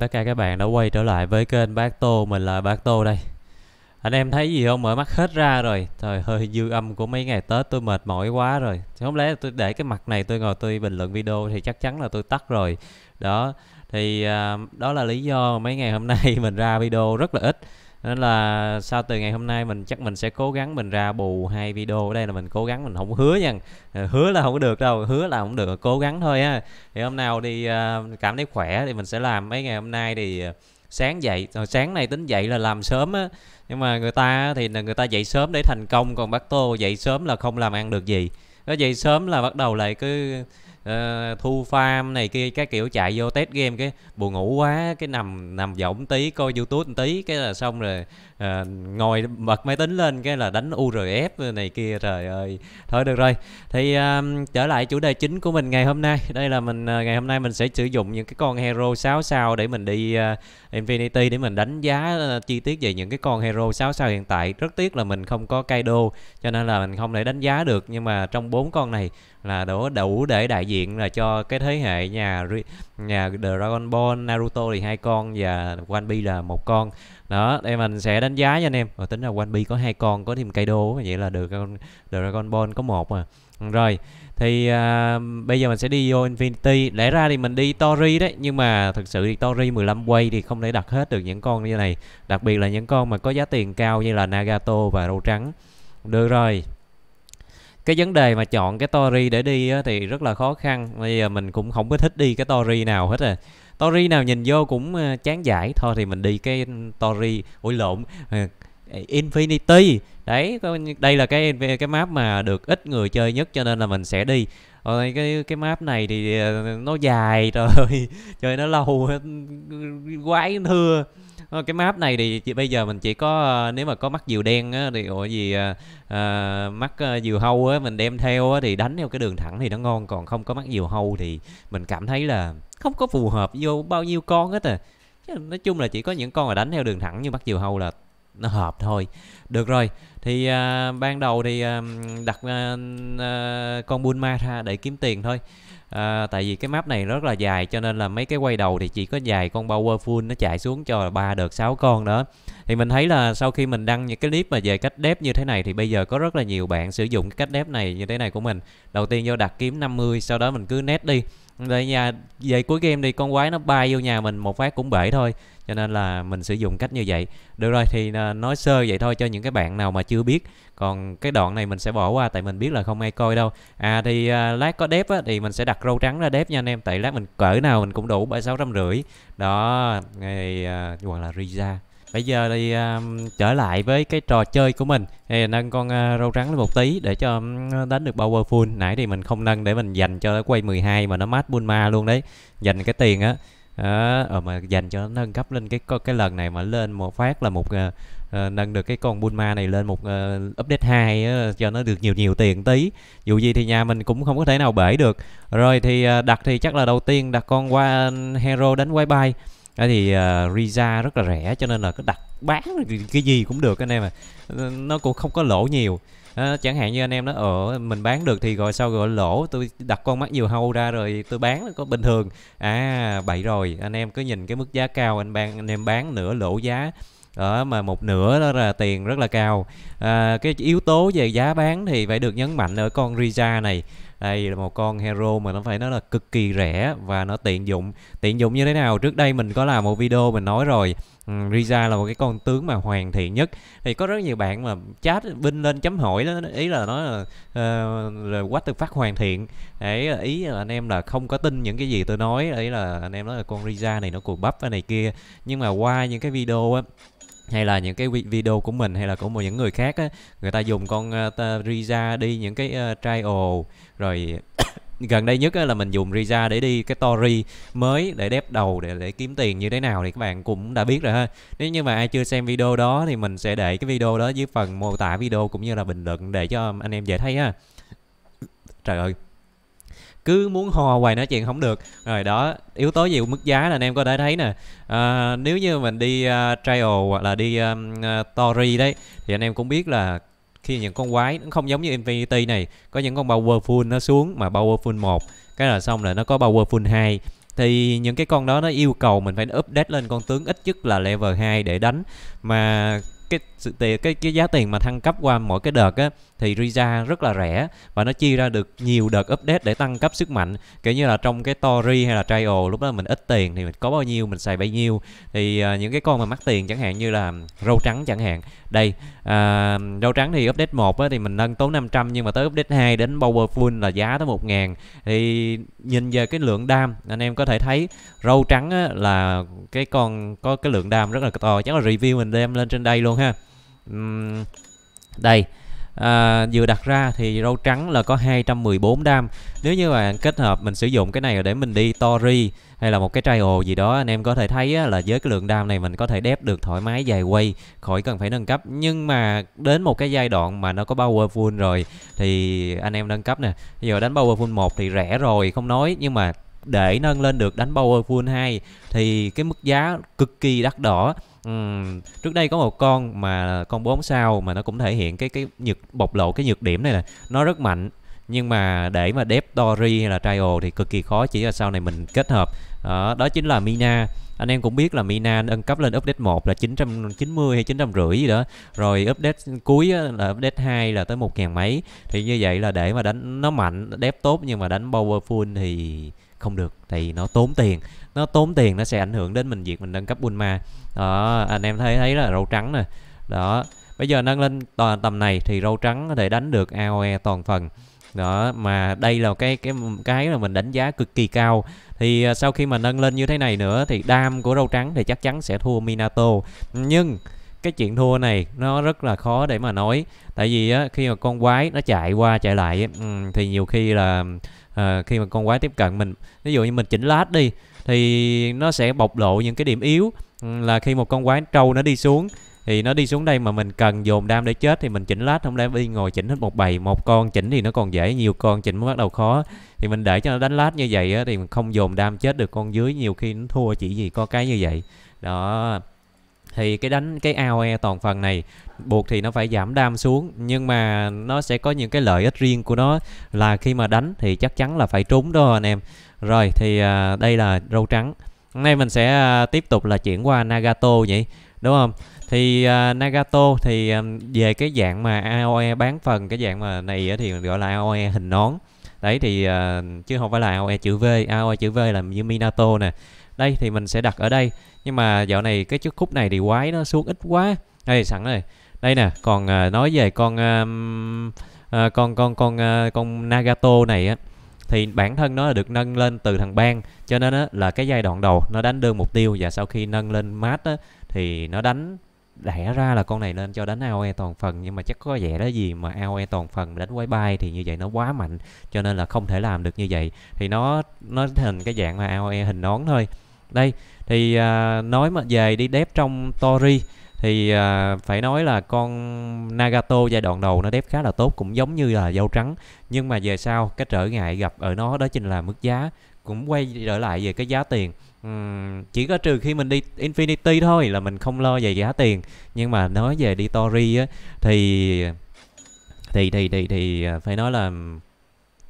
Tất cả các bạn đã quay trở lại với kênh Bác Tô, mình là Bác Tô đây Anh em thấy gì không? Mở mắt hết ra rồi Trời hơi dư âm của mấy ngày Tết tôi mệt mỏi quá rồi Thì không lẽ tôi để cái mặt này tôi ngồi tôi bình luận video thì chắc chắn là tôi tắt rồi Đó, thì uh, đó là lý do mấy ngày hôm nay mình ra video rất là ít nên là sau từ ngày hôm nay mình chắc mình sẽ cố gắng mình ra bù hai video ở đây là mình cố gắng mình không hứa nha ờ, hứa là không có được đâu hứa là không được cố gắng thôi á thì hôm nào thì ờ, cảm thấy khỏe thì mình sẽ làm mấy ngày hôm nay thì ờ, sáng dậy rồi sáng nay tính dậy là làm sớm á nhưng mà người ta thì là người ta dậy sớm để thành công còn bác tô dậy sớm là không làm ăn được gì nó dậy sớm là bắt đầu lại cứ Ờ, thu farm này kia các kiểu chạy vô test game cái buồn ngủ quá cái nằm nằm võng tí coi youtube tí cái là xong rồi à, ngồi bật máy tính lên cái là đánh urf này kia trời ơi thôi được rồi thì à, trở lại chủ đề chính của mình ngày hôm nay đây là mình ờ, ngày hôm nay mình sẽ sử dụng những cái con hero 6 sao để mình đi à, infinity để mình đánh giá à, chi tiết về những cái con hero 6 sao hiện tại rất tiếc là mình không có kaido cho nên là mình không thể đánh giá được nhưng mà trong bốn con này là đủ đủ để đại diện là cho cái thế hệ nhà nhà Dragon Ball Naruto thì hai con và One Piece là một con đó đây mình sẽ đánh giá cho anh em và tính là quanh bi có hai con có thêm cây đô vậy là được con dragon ball có một mà rồi thì uh, bây giờ mình sẽ đi vô infinity lẽ ra thì mình đi tori đấy nhưng mà thực sự thì tori 15 quay thì không thể đặt hết được những con như này đặc biệt là những con mà có giá tiền cao như là nagato và râu trắng được rồi cái vấn đề mà chọn cái tori để đi á, thì rất là khó khăn bây giờ mình cũng không có thích đi cái tori nào hết à tori nào nhìn vô cũng ờ, chán giải thôi thì mình đi cái tori ủi lộn ờ, Infinity đấy đây là cái cái map mà được ít người chơi nhất cho nên là mình sẽ đi cái cái map này thì ờ, nó dài trời chơi nó lâu quái thưa Ờ, cái map này thì chỉ, bây giờ mình chỉ có ờ, nếu mà có mắt diều đen á, thì ủa gì à, mắt diều hâu á, mình đem theo á, thì đánh theo cái đường thẳng thì nó ngon còn không có mắt diều hâu thì mình cảm thấy là không có phù hợp vô bao nhiêu con hết à nói chung là chỉ có những con mà đánh theo đường thẳng như mắt diều hâu là nó hợp thôi được rồi thì à, ban đầu thì à, đặt à, à, con Bulma ra để kiếm tiền thôi à, tại vì cái map này rất là dài cho nên là mấy cái quay đầu thì chỉ có dài con full nó chạy xuống cho ba đợt sáu con đó thì mình thấy là sau khi mình đăng những cái clip mà về cách đép như thế này thì bây giờ có rất là nhiều bạn sử dụng cái cách đép này như thế này của mình đầu tiên vô đặt kiếm 50 sau đó mình cứ nét đi Tại nhà về cuối game thì con quái nó bay vô nhà mình một phát cũng bể thôi. Cho nên là mình sử dụng cách như vậy. Được rồi thì à, nói sơ vậy thôi cho những cái bạn nào mà chưa biết. Còn cái đoạn này mình sẽ bỏ qua tại mình biết là không ai coi đâu. À thì à, lát có đép á, thì mình sẽ đặt râu trắng ra đép nha anh em. Tại lát mình cỡ nào mình cũng đủ bảy sáu trăm rưỡi. Đó, ngày à, hoặc là Riza Bây giờ thì uh, trở lại với cái trò chơi của mình thì nâng con uh, râu rắn lên một tí để cho um, đánh được power full. Nãy thì mình không nâng để mình dành cho nó quay 12 mà nó mát buôn ma luôn đấy. Dành cái tiền á. Đó, ờ mà dành cho nó nâng cấp lên cái cái lần này mà lên một phát là một uh, nâng được cái con buôn ma này lên một uh, update 2 uh, cho nó được nhiều nhiều tiền tí. Dù gì thì nhà mình cũng không có thể nào bể được. Rồi thì uh, đặt thì chắc là đầu tiên đặt con qua hero đánh quay bay đó thì uh, ờ, Riza rất là rẻ cho nên là cứ đặt bán cái gì cũng được anh em à nó cũng không có lỗ nhiều à, chẳng hạn như anh em nó ở mình bán được thì rồi sau gọi lỗ tôi đặt con mắt nhiều hâu ra rồi tôi bán nó có bình thường à bậy rồi anh em cứ nhìn cái mức giá cao anh bán anh em bán nửa lỗ giá đó mà một nửa đó là tiền rất là cao à, cái yếu tố về giá bán thì phải được nhấn mạnh ở con Riza này đây là một con hero mà nó phải nói là cực kỳ rẻ và nó tiện dụng tiện dụng như thế nào trước đây mình có làm một video mình nói rồi ừ, Riza là một cái con tướng mà hoàn thiện nhất thì có rất nhiều bạn mà chat binh lên chấm hỏi đó ý là nói là, uh, quá từ phát hoàn thiện đấy ý là anh em là không có tin những cái gì tôi nói ý là anh em nói là con Riza này nó cùi bắp này kia nhưng mà qua những cái video á hay là những cái video của mình hay là của một những người khác á, người ta dùng con uh, Riza đi những cái uh, trial rồi gần đây nhất á, là mình dùng Riza để đi cái Tory mới để đép đầu để để kiếm tiền như thế nào thì các bạn cũng đã biết rồi ha. Nếu như mà ai chưa xem video đó thì mình sẽ để cái video đó dưới phần mô tả video cũng như là bình luận để cho anh em dễ thấy ha. Trời ơi, cứ muốn hò hoài nói chuyện không được rồi đó yếu tố gì mức giá là anh em có thể thấy nè à, nếu như mình đi uh, trial hoặc là đi um, uh, tory đấy thì anh em cũng biết là khi những con quái nó không giống như Infinity này có những con Powerful nó xuống mà Powerful một cái là xong là nó có Powerful 2 thì những cái con đó nó yêu cầu mình phải update lên con tướng ít nhất là level 2 để đánh mà cái sự tiền cái cái giá tiền mà thăng cấp qua mỗi cái đợt á thì Risa rất là rẻ và nó chia ra được nhiều đợt update để tăng cấp sức mạnh kiểu như là trong cái Tori hay là Trial lúc đó mình ít tiền thì mình có bao nhiêu mình xài bấy nhiêu thì uh, những cái con mà mắc tiền chẳng hạn như là râu trắng chẳng hạn đây uh, à, rau trắng thì update 1 á, thì mình nâng tốn 500 nhưng mà tới update 2 đến Powerful là giá tới ngàn thì nhìn về cái lượng đam anh em có thể thấy râu trắng á, là cái con có cái lượng đam rất là to chắc là review mình đem lên trên đây luôn ha uhm, đây à, vừa đặt ra thì râu trắng là có 214 đam nếu như bạn kết hợp mình sử dụng cái này để mình đi tori hay là một cái trai trial gì đó anh em có thể thấy á, là với cái lượng đam này mình có thể đép được thoải mái dài quay khỏi cần phải nâng cấp nhưng mà đến một cái giai đoạn mà nó có powerful rồi thì anh em nâng cấp nè giờ đánh powerful full một thì rẻ rồi không nói nhưng mà để nâng lên được đánh Powerful 2 thì cái mức giá cực kỳ đắt đỏ. Uhm, trước đây có một con mà con 4 sao mà nó cũng thể hiện cái cái nhược bộc lộ cái nhược điểm này là nó rất mạnh nhưng mà để mà đép Dory hay là Trio thì cực kỳ khó chỉ là sau này mình kết hợp đó, đó chính là Mina anh em cũng biết là Mina nâng cấp lên update 1 là 990 hay 950 gì đó rồi update cuối là update 2 là tới 1000 mấy thì như vậy là để mà đánh nó mạnh đép tốt nhưng mà đánh powerful thì không được thì nó tốn tiền nó tốn tiền nó sẽ ảnh hưởng đến mình việc mình nâng cấp Bulma đó anh em thấy thấy là râu trắng nè đó bây giờ nâng lên toàn tầm này thì râu trắng có thể đánh được AOE toàn phần đó mà đây là cái cái cái mà mình đánh giá cực kỳ cao thì à, sau khi mà nâng lên như thế này nữa thì đam của râu trắng thì chắc chắn sẽ thua Minato nhưng cái chuyện thua này nó rất là khó để mà nói tại vì á, khi mà con quái nó chạy qua chạy lại thì nhiều khi là à, khi mà con quái tiếp cận mình ví dụ như mình chỉnh lát đi thì nó sẽ bộc lộ những cái điểm yếu là khi một con quái trâu nó đi xuống thì nó đi xuống đây mà mình cần dồn đam để chết thì mình chỉnh lát không lẽ đi ngồi chỉnh hết một bầy một con chỉnh thì nó còn dễ nhiều con chỉnh mới bắt đầu khó thì mình để cho nó đánh lát như vậy á, thì mình không dồn đam chết được con dưới nhiều khi nó thua chỉ vì có cái như vậy đó thì cái đánh cái AOE toàn phần này buộc thì nó phải giảm đam xuống nhưng mà nó sẽ có những cái lợi ích riêng của nó là khi mà đánh thì chắc chắn là phải trúng đó anh em rồi thì à, đây là râu trắng hôm nay mình sẽ à, tiếp tục là chuyển qua Nagato nhỉ đúng không thì uh, Nagato thì um, về cái dạng mà AOE bán phần cái dạng mà này thì gọi là AOE hình nón đấy thì uh, chứ không phải là AOE chữ V AOE chữ V là như Minato nè đây thì mình sẽ đặt ở đây nhưng mà dạo này cái chiếc khúc này thì quái nó xuống ít quá đây sẵn rồi đây nè còn uh, nói về con uh, uh, con con con uh, con Nagato này á thì bản thân nó được nâng lên từ thằng bang cho nên á, là cái giai đoạn đầu nó đánh đơn mục tiêu và sau khi nâng lên mát á, thì nó đánh đẻ ra là con này lên cho đánh AOE toàn phần nhưng mà chắc có vẻ đó gì mà AOE toàn phần đánh quái bay thì như vậy nó quá mạnh cho nên là không thể làm được như vậy thì nó nó thành cái dạng là AOE hình nón thôi đây thì à, nói mà về đi đép trong Tori thì à, phải nói là con Nagato giai đoạn đầu nó đép khá là tốt cũng giống như là dâu trắng nhưng mà về sau cái trở ngại gặp ở nó đó chính là mức giá cũng quay trở lại về cái giá tiền uhm, chỉ có trừ khi mình đi Infinity thôi là mình không lo về giá tiền nhưng mà nói về đi Tori á thì thì thì thì thì à, phải nói là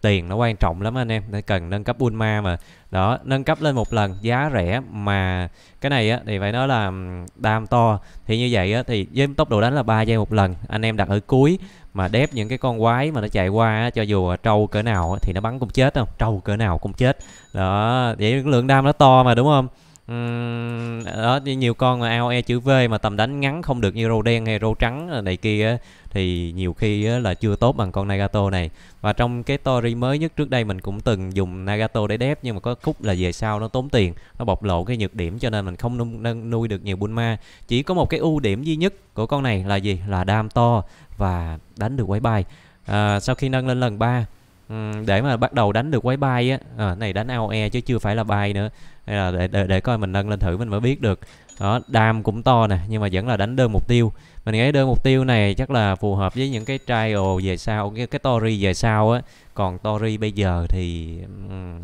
tiền nó quan trọng lắm anh em nó cần nâng cấp Ulma mà đó nâng cấp lên một lần giá rẻ mà cái này á, thì phải nói là đam to thì như vậy á, thì với tốc độ đánh là 3 giây một lần anh em đặt ở cuối mà đép những cái con quái mà nó chạy qua á, cho dù trâu cỡ nào á, thì nó bắn cũng chết không trâu cỡ nào cũng chết đó vậy lượng đam nó to mà đúng không Uhm, đó nhiều con mà AOE chữ V mà tầm đánh ngắn không được như râu đen hay râu trắng ờ, này kia thì nhiều khi là chưa tốt bằng con Nagato này. Và trong cái story mới nhất trước đây mình cũng từng dùng Nagato để đép nhưng mà có khúc là về sau nó tốn tiền, nó bộc lộ cái nhược điểm cho nên mình không nuôi được nhiều Bulma. Chỉ có một cái ưu điểm duy nhất của con này là gì? Là đam to và đánh được quái bài À, sau khi nâng lên lần 3 Ừ, để mà bắt đầu đánh được quái bay á à, này đánh AOE chứ chưa phải là bay nữa hay là để, để để coi mình nâng lên thử mình mới biết được đó đam cũng to nè nhưng mà vẫn là đánh đơn mục tiêu mình nghĩ đơn mục tiêu này chắc là phù hợp với những cái trial về sau cái cái tori về sau á còn tori bây giờ thì um,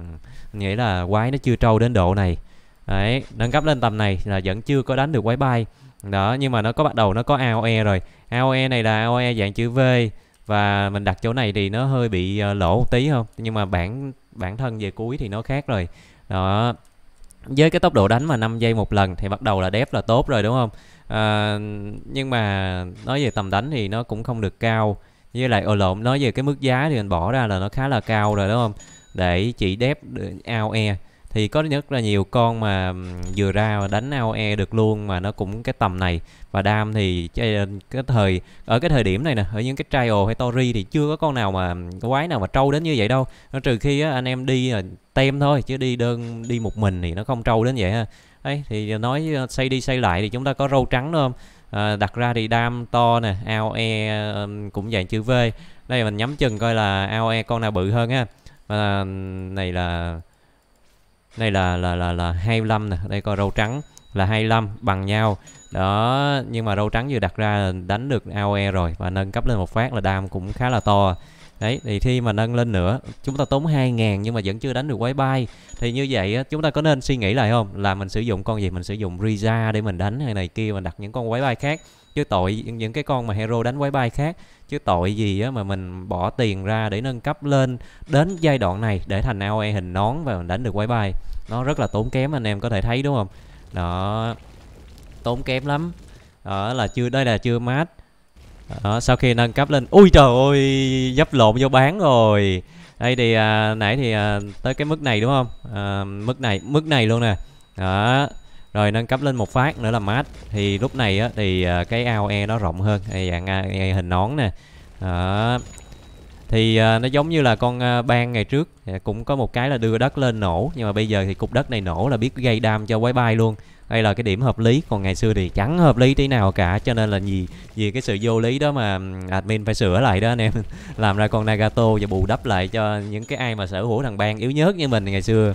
nghĩ là quái nó chưa trâu đến độ này đấy nâng cấp lên tầm này là vẫn chưa có đánh được quái bay đó nhưng mà nó có bắt đầu nó có AOE rồi AOE này là AOE dạng chữ V và mình đặt chỗ này thì nó hơi bị ờ, lỗ một tí không nhưng mà bản bản thân về cuối thì nó khác rồi đó với cái tốc độ đánh mà 5 giây một lần thì bắt đầu là đép là tốt rồi đúng không à, nhưng mà nói về tầm đánh thì nó cũng không được cao với lại ồ lộn nói về cái mức giá thì mình bỏ ra là nó khá là cao rồi đúng không để chỉ đép ờ, ao e thì có rất là nhiều con mà vừa ra và đánh AOE được luôn mà nó cũng cái tầm này và đam thì ờ, cái thời ở cái thời điểm này nè ở những cái trial hay tori thì chưa có con nào mà quái nào mà trâu đến như vậy đâu nó trừ khi á, anh em đi là ờ, tem thôi chứ đi đơn đi một mình thì nó không trâu đến vậy ha ấy thì nói xây ờ, đi xây lại thì chúng ta có râu trắng đúng không à, đặt ra thì đam to nè AOE cũng dạng chữ V đây mình nhắm chừng coi là AOE con nào bự hơn ha và này là đây là là là là 25 nè đây có râu trắng là 25 bằng nhau đó nhưng mà râu trắng vừa đặt ra đánh được AOE rồi và nâng cấp lên một phát là đam cũng khá là to đấy thì khi mà nâng lên nữa chúng ta tốn 2.000 nhưng mà vẫn chưa đánh được quái bay thì như vậy chúng ta có nên suy nghĩ lại không là mình sử dụng con gì mình sử dụng Riza để mình đánh hay này kia mình đặt những con quái bay khác chứ tội những cái con mà hero đánh quái bay khác chứ tội gì á mà mình bỏ tiền ra để nâng cấp lên đến giai đoạn này để thành AOE hình nón và mình đánh được quái bay nó rất là tốn kém anh em có thể thấy đúng không đó tốn kém lắm đó là chưa đây là chưa mát đó sau khi nâng cấp lên ui trời ơi dấp lộn vô bán rồi đây thì à, nãy thì à, tới cái mức này đúng không à, mức này mức này luôn nè đó rồi nâng cấp lên một phát nữa là mát thì lúc này á, thì à, cái e nó rộng hơn đây e dạng AOE à, hình nón nè đó thì à, nó giống như là con à, ban ngày trước cũng có một cái là đưa đất lên nổ nhưng mà bây giờ thì cục đất này nổ là biết gây đam cho quái bay luôn đây là cái điểm hợp lý còn ngày xưa thì chẳng hợp lý tí nào cả cho nên là vì vì cái sự vô lý đó mà admin phải sửa lại đó anh em làm ra con nagato và bù đắp lại cho những cái ai mà sở hữu thằng bang yếu nhất như mình ngày xưa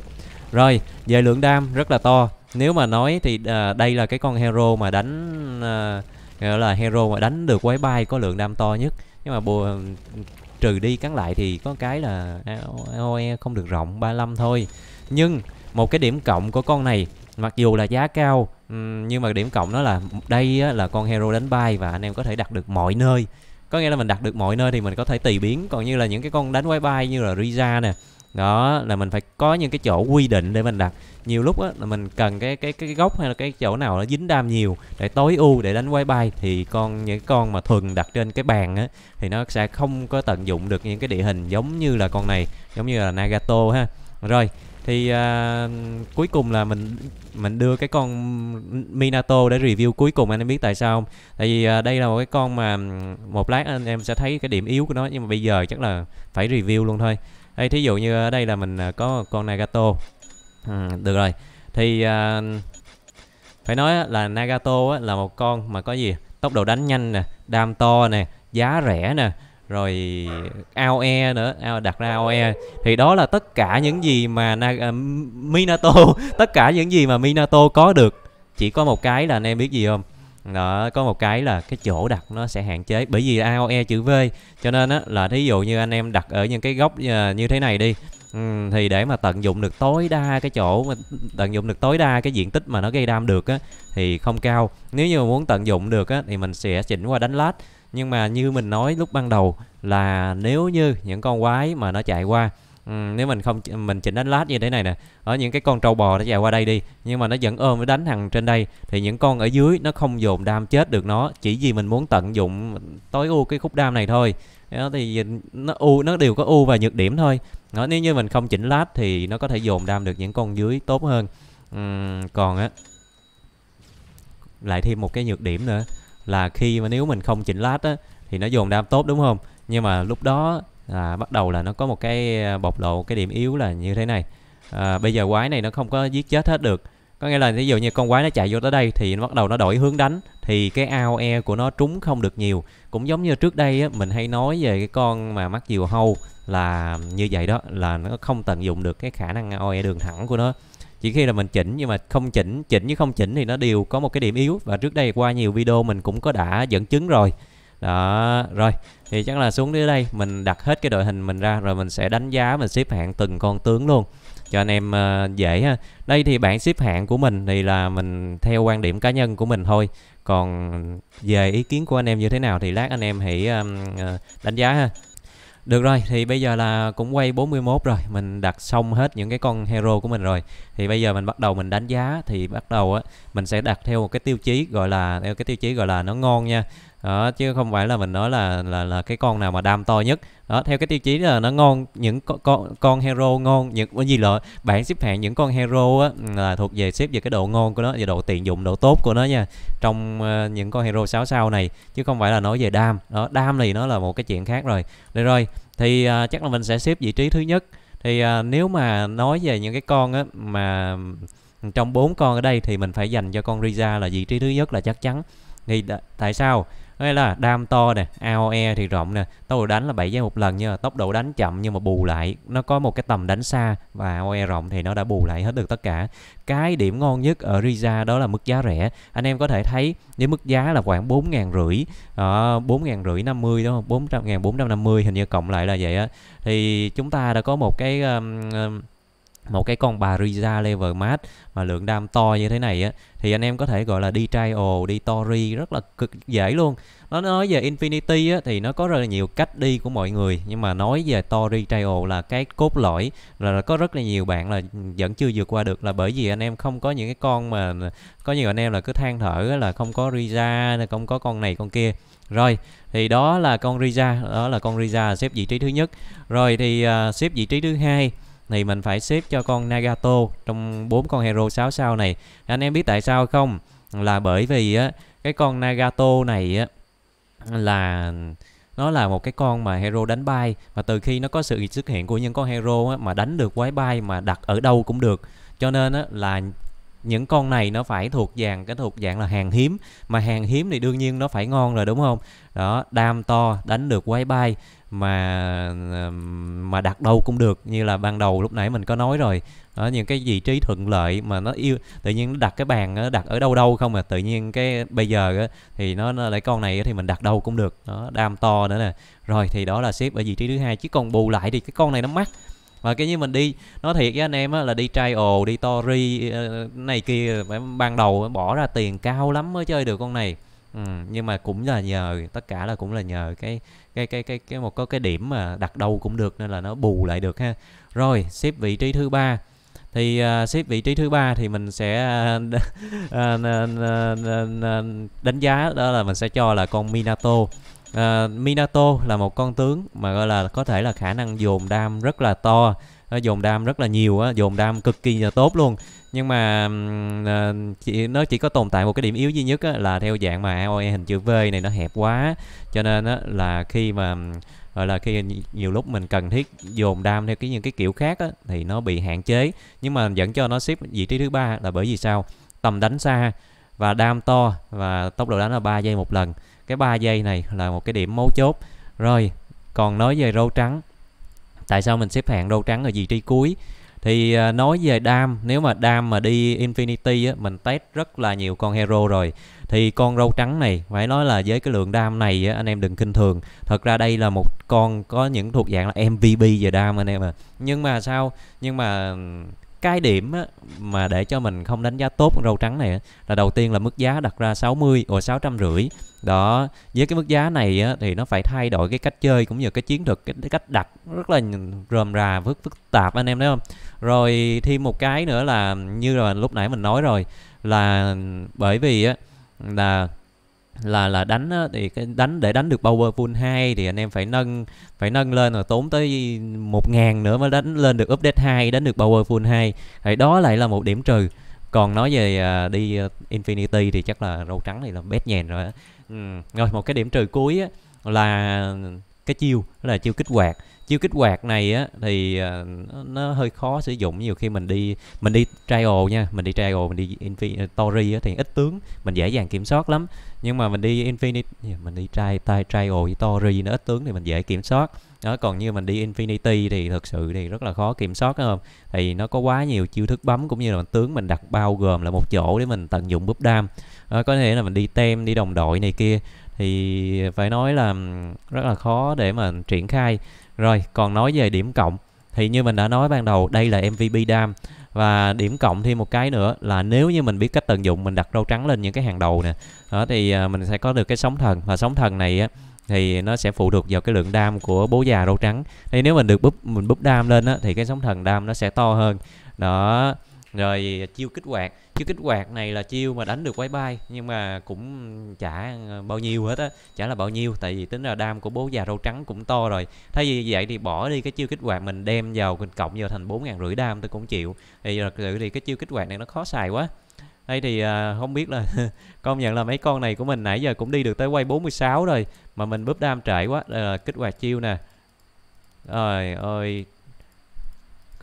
rồi về lượng đam rất là to nếu mà nói thì à, đây là cái con hero mà đánh à, gọi là hero mà đánh được quái bay có lượng đam to nhất nhưng mà bù, trừ đi cắn lại thì có cái là AOE không được rộng 35 thôi nhưng một cái điểm cộng của con này mặc dù là giá cao nhưng mà điểm cộng đó là đây là con hero đánh bay và anh em có thể đặt được mọi nơi có nghĩa là mình đặt được mọi nơi thì mình có thể tùy biến còn như là những cái con đánh quái bay như là Riza nè đó là mình phải có những cái chỗ quy định để mình đặt nhiều lúc á, là mình cần cái cái cái góc hay là cái chỗ nào nó dính đam nhiều để tối ưu để đánh quái bay thì con những con mà thuần đặt trên cái bàn á thì nó sẽ không có tận dụng được những cái địa hình giống như là con này giống như là Nagato ha rồi thì uh, cuối cùng là mình mình đưa cái con Minato để review cuối cùng anh em biết tại sao không? Tại vì uh, đây là một cái con mà một lát anh em sẽ thấy cái điểm yếu của nó nhưng mà bây giờ chắc là phải review luôn thôi. Đây thí dụ như ở đây là mình à, có con Nagato. Ừ, được rồi. Thì uh, phải nói là Nagato là một con mà có gì? Tốc độ đánh nhanh nè, đam to nè, giá rẻ nè rồi AOE nữa AOE đặt ra AOE thì đó là tất cả những gì mà Na, à, Minato tất cả những gì mà Minato có được chỉ có một cái là anh em biết gì không đó có một cái là cái chỗ đặt nó sẽ hạn chế bởi vì AOE chữ V cho nên á là thí dụ như anh em đặt ở những cái góc à, như thế này đi Ừ, thì để mà tận dụng được tối đa cái chỗ mà tận dụng được tối đa cái diện tích mà nó gây đam được á thì không cao nếu như muốn tận dụng được á thì mình sẽ chỉnh qua đánh lát nhưng mà như mình nói lúc ban đầu là nếu như những con quái mà nó chạy qua Ừ, nếu mình không mình chỉnh đánh lát như thế này nè ở những cái con trâu bò nó chạy qua đây đi nhưng mà nó vẫn ôm nó đánh thằng trên đây thì những con ở dưới nó không dồn đam chết được nó chỉ vì mình muốn tận dụng tối ưu cái khúc đam này thôi đó, thì nó u nó đều có ưu và nhược điểm thôi đó, nếu như mình không chỉnh lát thì nó có thể dồn đam được những con dưới tốt hơn ừ, còn á lại thêm một cái nhược điểm nữa là khi mà nếu mình không chỉnh lát á thì nó dồn đam tốt đúng không nhưng mà lúc đó à, bắt đầu là nó có một cái à, bộc lộ cái điểm yếu là như thế này à, bây giờ quái này nó không có giết chết hết được có nghĩa là ví dụ như con quái nó chạy vô tới đây thì nó bắt đầu nó đổi hướng đánh thì cái AOE của nó trúng không được nhiều cũng giống như trước đây á, mình hay nói về cái con mà mắc diều hâu là như vậy đó là nó không tận dụng được cái khả năng AOE đường thẳng của nó chỉ khi là mình chỉnh nhưng mà không chỉnh chỉnh với không chỉnh thì nó đều có một cái điểm yếu và trước đây qua nhiều video mình cũng có đã dẫn chứng rồi đó rồi thì chắc là xuống dưới đây mình đặt hết cái đội hình mình ra rồi mình sẽ đánh giá mình xếp hạng từng con tướng luôn cho anh em uh, dễ ha đây thì bảng xếp hạng của mình thì là mình theo quan điểm cá nhân của mình thôi còn về ý kiến của anh em như thế nào thì lát anh em hãy um, đánh giá ha được rồi, thì bây giờ là cũng quay 41 rồi, mình đặt xong hết những cái con hero của mình rồi. Thì bây giờ mình bắt đầu mình đánh giá thì bắt đầu á mình sẽ đặt theo một cái tiêu chí gọi là theo cái tiêu chí gọi là nó ngon nha đó chứ không phải là mình nói là là là cái con nào mà đam to nhất đó theo cái tiêu chí là nó ngon những con con, con hero ngon những cái gì là bảng xếp hạng những con hero á, là thuộc về xếp về cái độ ngon của nó về độ tiện dụng độ tốt của nó nha trong uh, những con hero 6 sao này chứ không phải là nói về đam đó đam thì nó là một cái chuyện khác rồi được rồi thì uh, chắc là mình sẽ xếp vị trí thứ nhất thì uh, nếu mà nói về những cái con á mà trong bốn con ở đây thì mình phải dành cho con Riza là vị trí thứ nhất là chắc chắn thì tại sao đây là đam to nè, AOE thì rộng nè, tốc độ đánh là 7 giây một lần nha, tốc độ đánh chậm nhưng mà bù lại nó có một cái tầm đánh xa và AOE rộng thì nó đã bù lại hết được tất cả. Cái điểm ngon nhất ở Riza đó là mức giá rẻ. Anh em có thể thấy với mức giá là khoảng bốn ngàn rưỡi, ờ, à, 4.000 rưỡi mươi đúng không? Bốn bốn trăm trăm ngàn năm mươi hình như cộng lại là vậy á. Thì chúng ta đã có một cái um, um, một cái con bà Riza level mat mà lượng đam to như thế này á thì anh em có thể gọi là đi trial đi tory rất là cực dễ luôn nó nói về infinity á thì nó có rất là nhiều cách đi của mọi người nhưng mà nói về tory trial là cái cốt lõi là có rất là nhiều bạn là vẫn chưa vượt qua được là bởi vì anh em không có những cái con mà có nhiều anh em là cứ than thở là không có Riza không có con này con kia rồi thì đó là con Riza đó là con Riza xếp vị trí thứ nhất rồi thì uh, xếp vị trí thứ hai thì mình phải xếp cho con Nagato trong bốn con hero 6 sao này. Anh em biết tại sao không? Là bởi vì á cái con Nagato này á là nó là một cái con mà hero đánh bay và từ khi nó có sự xuất hiện của những con hero á, mà đánh được quái bay mà đặt ở đâu cũng được cho nên á, là những con này nó phải thuộc dạng cái thuộc dạng là hàng hiếm mà hàng hiếm thì đương nhiên nó phải ngon rồi đúng không đó đam to đánh được quái bay mà mà đặt đâu cũng được như là ban đầu lúc nãy mình có nói rồi đó, những cái vị trí thuận lợi mà nó yêu tự nhiên nó đặt cái bàn nó đặt ở đâu đâu không mà tự nhiên cái bây giờ thì nó, nó lại con này thì mình đặt đâu cũng được nó đam to nữa nè rồi thì đó là xếp ở vị trí thứ hai chứ còn bù lại thì cái con này nó mắc và cái như mình đi nó thiệt với anh em á, là đi trial đi tori ờ, này kia ban đầu bỏ ra tiền cao lắm mới chơi được con này Ừ, nhưng mà cũng là nhờ tất cả là cũng là nhờ cái cái cái cái cái một có cái điểm mà đặt đâu cũng được nên là nó bù lại được ha. Rồi, xếp vị trí thứ ba thì uh, à, xếp vị trí thứ ba thì mình sẽ uh, uh, đánh giá đó là mình sẽ cho là con Minato. Uh, Minato là một con tướng mà gọi là có thể là khả năng dồn đam rất là to dồn đam rất là nhiều á dồn đam cực kỳ là tốt luôn nhưng mà à, chỉ, nó chỉ có tồn tại một cái điểm yếu duy nhất á, là theo dạng mà AOE hình chữ V này nó hẹp quá cho nên á, là khi mà gọi là khi nhiều lúc mình cần thiết dồn đam theo cái những cái kiểu khác á, thì nó bị hạn chế nhưng mà dẫn cho nó xếp vị trí thứ ba là bởi vì sao tầm đánh xa và đam to và tốc độ đánh là 3 giây một lần cái 3 giây này là một cái điểm mấu chốt rồi còn nói về râu trắng tại sao mình xếp hạng râu trắng ở vị trí cuối thì à, nói về đam nếu mà đam mà đi infinity á, mình test rất là nhiều con hero rồi thì con râu trắng này phải nói là với cái lượng đam này á, anh em đừng kinh thường thật ra đây là một con có những thuộc dạng là mvp về đam anh em à nhưng mà sao nhưng mà cái điểm á, mà để cho mình không đánh giá tốt con râu trắng này á, là đầu tiên là mức giá đặt ra 60 or rưỡi đó với cái mức giá này á, thì nó phải thay đổi cái cách chơi cũng như cái chiến thuật cái, cái cách đặt rất là rườm rà phức phức tạp anh em thấy không rồi thêm một cái nữa là như là lúc nãy mình nói rồi là bởi vì á, là là là đánh thì cái đánh để đánh được Powerful 2 thì anh em phải nâng phải nâng lên rồi tốn tới 1000 nữa mới đánh lên được update 2 đánh được Powerful 2. Thì đó lại là một điểm trừ. Còn nói về à, đi uh, Infinity thì chắc là râu trắng thì là bét nhèn rồi. Ừ. Rồi một cái điểm trừ cuối á, là cái chiêu là chiêu kích hoạt chiêu kích hoạt này á thì uh, nó hơi khó sử dụng nhiều khi mình đi mình đi trial nha mình đi trial mình đi inventory à, á, thì ít tướng mình dễ dàng kiểm soát lắm nhưng mà mình đi infinity mình đi try, try trial với tory nó ít tướng thì mình dễ kiểm soát đó còn như mình đi infinity thì thực sự thì rất là khó kiểm soát không thì nó có quá nhiều chiêu thức bấm cũng như là tướng mình đặt bao gồm là một chỗ để mình tận dụng búp đam đó, có thể là mình đi tem đi đồng đội này kia thì phải nói là rất là khó để mà triển khai rồi còn nói về điểm cộng thì như mình đã nói ban đầu đây là MVP DAM và điểm cộng thêm một cái nữa là nếu như mình biết cách tận dụng mình đặt rau trắng lên những cái hàng đầu nè đó thì à, mình sẽ có được cái sóng thần và sóng thần này á thì nó sẽ phụ thuộc vào cái lượng đam của bố già rau trắng thì nếu mình được búp mình búp đam lên á thì cái sóng thần đam nó sẽ to hơn đó rồi chiêu kích hoạt chiêu kích hoạt này là chiêu mà đánh được quái bay nhưng mà cũng chả bao nhiêu hết á chả là bao nhiêu tại vì tính là đam của bố già râu trắng cũng to rồi thay vì vậy thì bỏ đi cái chiêu kích hoạt mình đem vào mình cộng vào thành bốn ngàn rưỡi đam tôi cũng chịu thì thật sự thì cái chiêu kích hoạt này nó khó xài quá đây thì à, không biết là công nhận là mấy con này của mình nãy giờ cũng đi được tới quay 46 rồi mà mình búp đam trễ quá đây là kích hoạt chiêu nè rồi ơi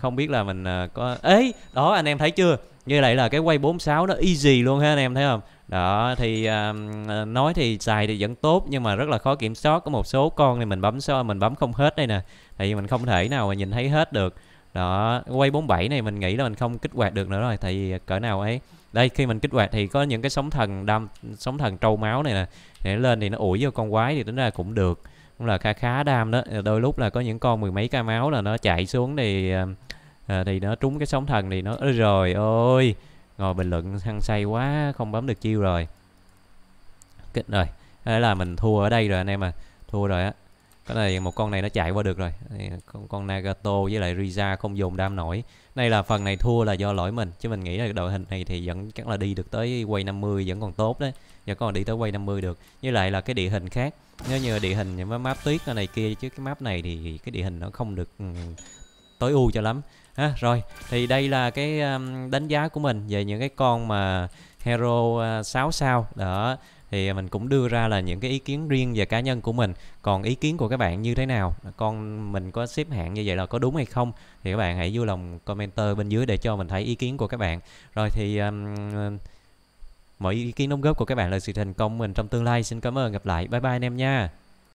không biết là mình à, có ấy đó anh em thấy chưa như vậy là cái quay 46 nó easy luôn ha anh em thấy không đó thì uh, nói thì xài thì vẫn tốt nhưng mà rất là khó kiểm soát có một số con thì mình bấm so mình bấm không hết đây nè tại vì mình không thể nào mà nhìn thấy hết được đó quay 47 này mình nghĩ là mình không kích hoạt được nữa rồi tại vì cỡ nào ấy đây khi mình kích hoạt thì có những cái sóng thần đam sóng thần trâu máu này nè để lên thì nó ủi vô con quái thì tính ra cũng được cũng là khá khá đam đó đôi lúc là có những con mười mấy ca máu là nó chạy xuống thì uh, à, thì nó trúng cái sóng thần thì nó ơi rồi ôi ngồi bình luận hăng say quá không bấm được chiêu rồi kích rồi thế là mình thua ở đây rồi anh em à thua rồi á cái này một con này nó chạy qua được rồi con, con Nagato với lại Riza không dùng đam nổi đây là phần này thua là do lỗi mình chứ mình nghĩ là đội hình này thì vẫn chắc là đi được tới quay 50 vẫn còn tốt đấy vẫn còn đi tới quay 50 được với lại là cái địa hình khác nếu như địa hình những map tuyết này kia chứ cái map này thì cái địa hình nó không được ừ, tối ưu cho lắm ha rồi thì đây là cái um, đánh giá của mình về những cái con mà hero 6 uh, sao đó thì mình cũng đưa ra là những cái ý kiến riêng về cá nhân của mình còn ý kiến của các bạn như thế nào con mình có xếp hạng như vậy là có đúng hay không thì các bạn hãy vui lòng commenter bên dưới để cho mình thấy ý kiến của các bạn rồi thì um, mọi ý kiến đóng góp của các bạn là sự thành công mình trong tương lai xin cảm ơn gặp lại bye bye anh em nha